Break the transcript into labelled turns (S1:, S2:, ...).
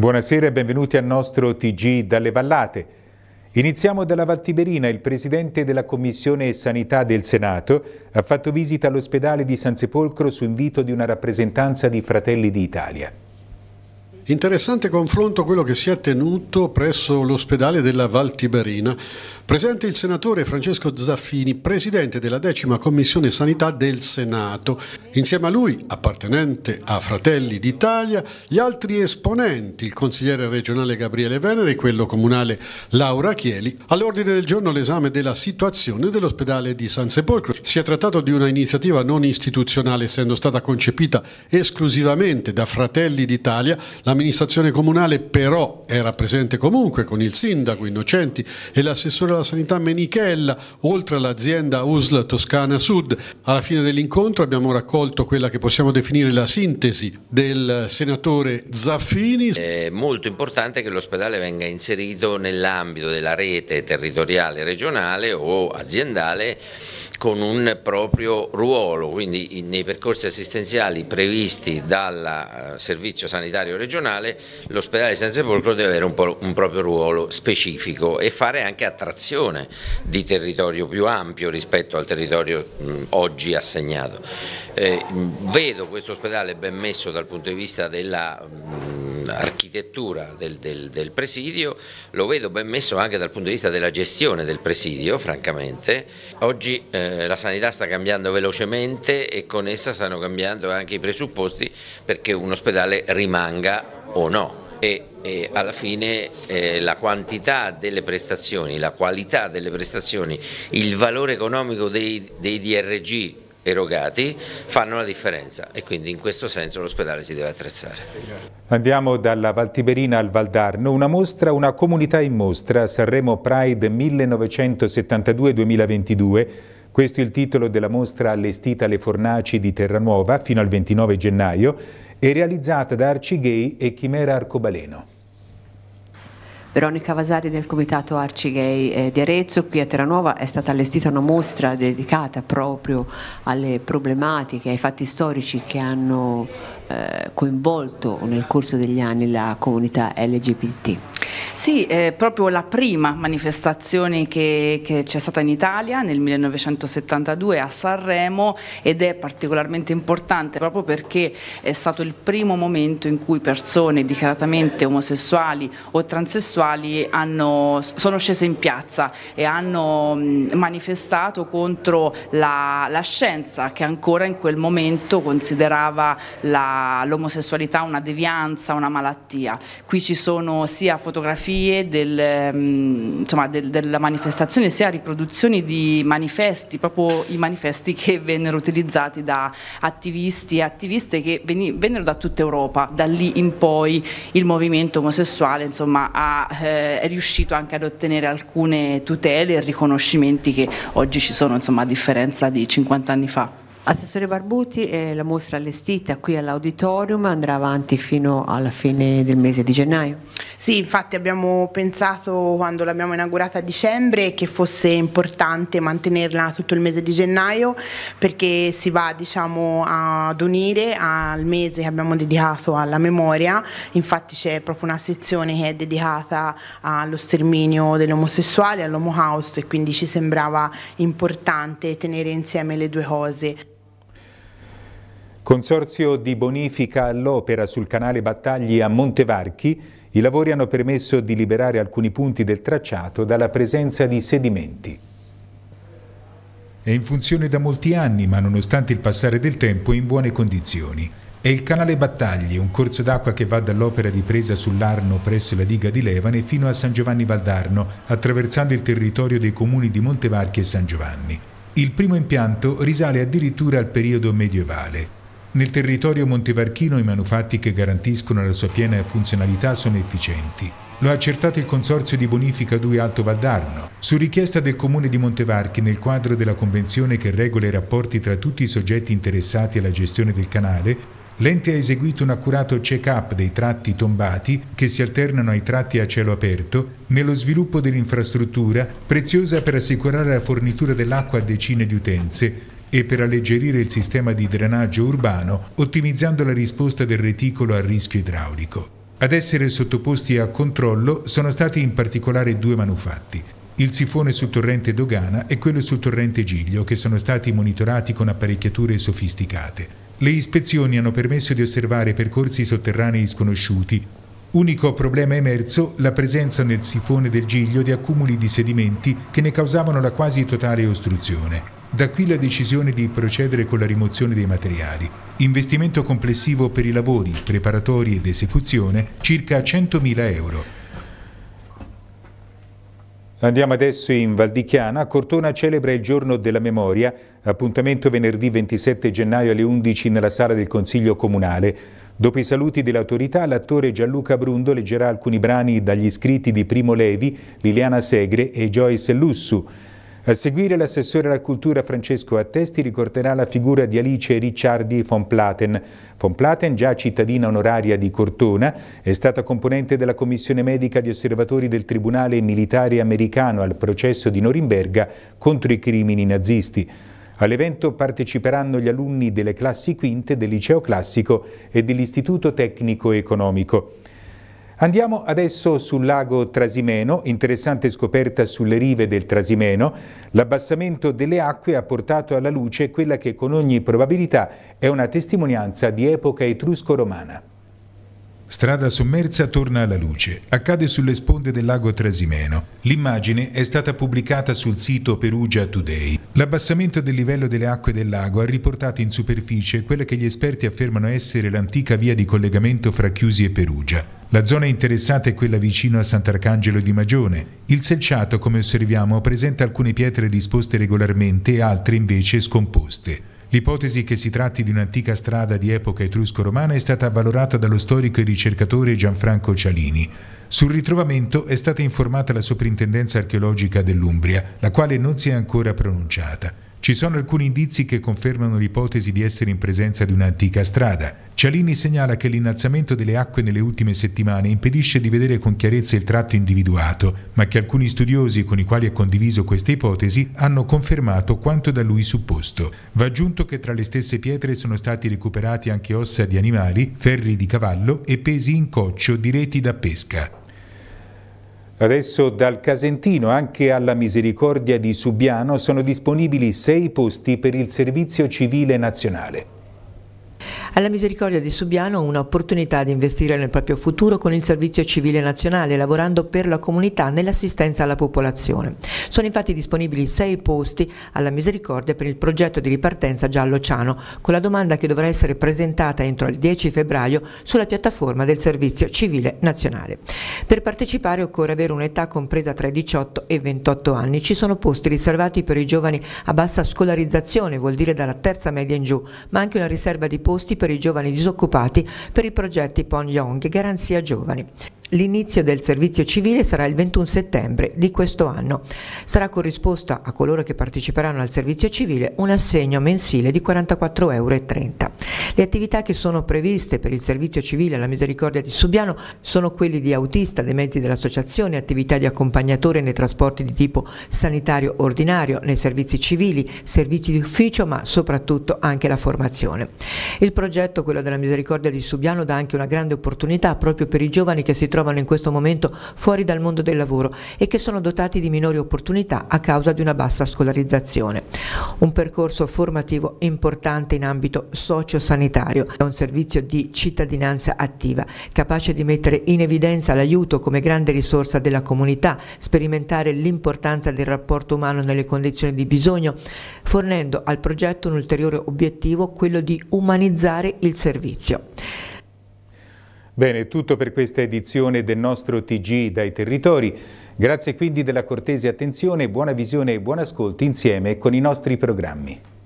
S1: Buonasera e benvenuti al nostro TG dalle Vallate. Iniziamo dalla Valtiberina. Il presidente della Commissione Sanità del Senato ha fatto visita all'ospedale di San Sepolcro su invito di una rappresentanza di Fratelli d'Italia. Interessante confronto quello che si è tenuto
S2: presso l'ospedale della Valtiberina. Presente il senatore Francesco Zaffini, presidente della decima commissione sanità del Senato. Insieme a lui, appartenente a Fratelli d'Italia, gli altri esponenti, il consigliere regionale Gabriele Venere e quello comunale Laura Chieli, all'ordine del giorno l'esame della situazione dell'ospedale di San Sepolcro. Si è trattato di una iniziativa non istituzionale, essendo stata concepita esclusivamente da Fratelli d'Italia. La l'amministrazione comunale però era presente comunque con il sindaco Innocenti e l'assessore alla sanità Menichella, oltre all'azienda USL Toscana Sud. Alla fine dell'incontro abbiamo raccolto quella che possiamo definire la sintesi del senatore Zaffini. È molto importante che l'ospedale venga inserito nell'ambito della rete territoriale regionale o aziendale con un proprio ruolo, quindi nei percorsi assistenziali previsti dal eh, Servizio Sanitario Regionale l'ospedale San Sepolcro deve avere un, un, proprio ruolo specifico e fare anche attrazione di territorio più ampio rispetto al territorio mh, oggi assegnato. Eh, vedo questo ospedale ben messo dal punto di vista della... Mh, architettura del, del, del, presidio, lo vedo ben messo anche dal punto di vista della gestione del presidio, francamente. Oggi eh, la sanità sta cambiando velocemente e con essa stanno cambiando anche i presupposti perché un ospedale rimanga o no. E, e alla fine eh, la quantità delle prestazioni, la qualità delle prestazioni, il valore economico dei, dei DRG erogati fanno la differenza e quindi in questo
S1: senso l'ospedale si deve attrezzare. Andiamo dalla Valtiberina al Valdarno, una mostra, una comunità in mostra, Sanremo Pride 1972-2022. Questo è il titolo della mostra allestita alle Fornaci di Terranuova fino al 29 gennaio e realizzata da Arci Gay e Chimera Arcobaleno.
S3: Veronica Vasari del Comitato Arci Gay eh, di Arezzo, qui a Terranuova è stata allestita una mostra dedicata proprio alle problematiche, ai fatti storici che hanno eh, coinvolto nel corso degli anni la comunità LGBT.
S4: Sì, è proprio la prima manifestazione che, c'è stata in Italia nel 1972 a Sanremo ed è particolarmente importante proprio perché è stato il primo momento in cui persone dichiaratamente omosessuali o transessuali hanno, sono scese in piazza e hanno manifestato contro la, la scienza che ancora in quel momento considerava l'omosessualità una devianza, una malattia. Qui ci sono sia fotografie fotografie del, ehm, insomma, del, della manifestazione, sia riproduzioni di manifesti, proprio i manifesti che vennero utilizzati da attivisti e attiviste che vennero da tutta Europa. Da lì in poi il movimento omosessuale insomma, ha, eh, è riuscito anche ad ottenere alcune tutele e riconoscimenti che oggi ci sono insomma, a differenza di 50 anni fa.
S3: Assessore Barbuti, eh, la mostra allestita qui all'auditorium andrà avanti fino alla fine del mese di gennaio? Sì, infatti abbiamo
S4: pensato quando l'abbiamo inaugurata a dicembre che fosse importante mantenerla tutto il mese di gennaio perché si va diciamo, ad unire al mese che abbiamo dedicato alla memoria, infatti c'è proprio una sezione che è dedicata allo sterminio degli omosessuali, all'homocaust e quindi ci sembrava importante tenere insieme le due cose.
S1: Consorzio di bonifica all'opera sul canale Battagli a Montevarchi, i lavori hanno permesso di liberare alcuni punti del tracciato dalla presenza di sedimenti. È in funzione da molti anni, ma nonostante il passare del tempo è in buone condizioni. È il canale Battagli, un corso d'acqua che va dall'opera di presa sull'Arno presso la diga di Levane fino a San Giovanni Valdarno, attraversando il territorio dei comuni di Montevarchi e San Giovanni. Il primo impianto risale addirittura al periodo medievale. Nel territorio montevarchino i manufatti che garantiscono la sua piena funzionalità sono efficienti. Lo ha accertato il Consorzio di Bonifica 2 Alto Valdarno, su richiesta del Comune di Montevarchi nel quadro della convenzione che regola i rapporti tra tutti i soggetti interessati alla gestione del canale, L'ente ha eseguito un accurato check-up dei tratti tombati che si alternano ai tratti a cielo aperto nello sviluppo dell'infrastruttura preziosa per assicurare la fornitura dell'acqua a decine di utenze e per alleggerire il sistema di drenaggio urbano, ottimizzando la risposta del reticolo al rischio idraulico. Ad essere sottoposti a controllo sono stati in particolare due manufatti, il sifone sul torrente Dogana e quello sul torrente Giglio, che sono stati monitorati con apparecchiature sofisticate. Le ispezioni hanno permesso di osservare percorsi sotterranei sconosciuti. Unico problema emerso la presenza nel sifone del Giglio di accumuli di sedimenti che ne causavano la quasi totale ostruzione. Da qui la decisione di procedere con la rimozione dei materiali. Investimento complessivo per i lavori, preparatori ed esecuzione circa 100.000 euro. Andiamo adesso in Valdichiana. Cortona celebra il giorno della memoria, appuntamento venerdì 27 gennaio alle 11 nella sala del Consiglio Comunale. Dopo i saluti dell'autorità, l'attore Gianluca Brundo leggerà alcuni brani dagli scritti di Primo Levi, Liliana Segre e Joyce Lussu. A seguire l'assessore alla cultura Francesco Attesti ricorderà la figura di Alice Ricciardi von Platen. Von Platen, già cittadina onoraria di Cortona, è stata componente della commissione medica di osservatori del Tribunale Militare Americano al processo di Norimberga contro i crimini nazisti. All'evento parteciperanno gli alunni delle classi quinte del liceo classico e dell'istituto tecnico economico. Andiamo adesso sul lago Trasimeno, interessante scoperta sulle rive del Trasimeno. L'abbassamento delle acque ha portato alla luce quella che con ogni probabilità è una testimonianza di epoca etrusco-romana. Strada sommersa torna alla luce. Accade sulle sponde del lago Trasimeno. L'immagine è stata pubblicata sul sito Perugia Today. L'abbassamento del livello delle acque del lago ha riportato in superficie quella che gli esperti affermano essere l'antica via di collegamento fra Chiusi e Perugia. La zona interessata è quella vicino a Sant'Arcangelo di Magione. Il selciato, come osserviamo, presenta alcune pietre disposte regolarmente e altre invece scomposte. L'ipotesi che si tratti di un'antica strada di epoca etrusco-romana è stata avvalorata dallo storico e ricercatore Gianfranco Cialini. Sul ritrovamento è stata informata la Soprintendenza archeologica dell'Umbria, la quale non si è ancora pronunciata. Ci sono alcuni indizi che confermano l'ipotesi di essere in presenza di un'antica strada. Cialini segnala che l'innalzamento delle acque nelle ultime settimane impedisce di vedere con chiarezza il tratto individuato, ma che alcuni studiosi con i quali ha condiviso questa ipotesi hanno confermato quanto da lui supposto. Va aggiunto che tra le stesse pietre sono stati recuperati anche ossa di animali, ferri di cavallo e pesi in coccio diretti da pesca. Adesso dal Casentino anche alla Misericordia di Subiano sono disponibili sei posti per il servizio civile nazionale.
S3: Alla Misericordia di Subiano un'opportunità di investire nel proprio futuro con il servizio civile nazionale, lavorando per la comunità nell'assistenza alla popolazione. Sono infatti disponibili sei posti alla Misericordia per il progetto di ripartenza Giallo-Ciano, con la domanda che dovrà essere presentata entro il 10 febbraio sulla piattaforma del servizio civile nazionale. Per partecipare occorre avere un'età compresa tra i 18 e i 28 anni. Ci sono posti riservati per i giovani a bassa scolarizzazione, vuol dire dalla terza media in giù, ma anche una riserva di posti per i giovani disoccupati per i progetti Pon Yong Garanzia Giovani. L'inizio del servizio civile sarà il 21 settembre di questo anno. Sarà corrisposta a coloro che parteciperanno al servizio civile un assegno mensile di 44,30 euro. Le attività che sono previste per il servizio civile alla Misericordia di Subiano sono quelli di autista dei mezzi dell'associazione, attività di accompagnatore nei trasporti di tipo sanitario ordinario, nei servizi civili, servizi di ufficio, ma soprattutto anche la formazione. Il progetto, quello della Misericordia di Subiano, dà anche una grande opportunità proprio per i giovani che si trovano trovano in questo momento fuori dal mondo del lavoro e che sono dotati di minori opportunità a causa di una bassa scolarizzazione. Un percorso formativo importante in ambito sociosanitario è un servizio di cittadinanza attiva, capace di mettere in evidenza l'aiuto come grande risorsa della comunità, sperimentare l'importanza del rapporto umano nelle condizioni di bisogno, fornendo al progetto un ulteriore obiettivo, quello di umanizzare il servizio.
S1: Bene, tutto per questa edizione del nostro TG dai territori. Grazie quindi della cortese attenzione, buona visione e buon ascolto insieme con i nostri programmi.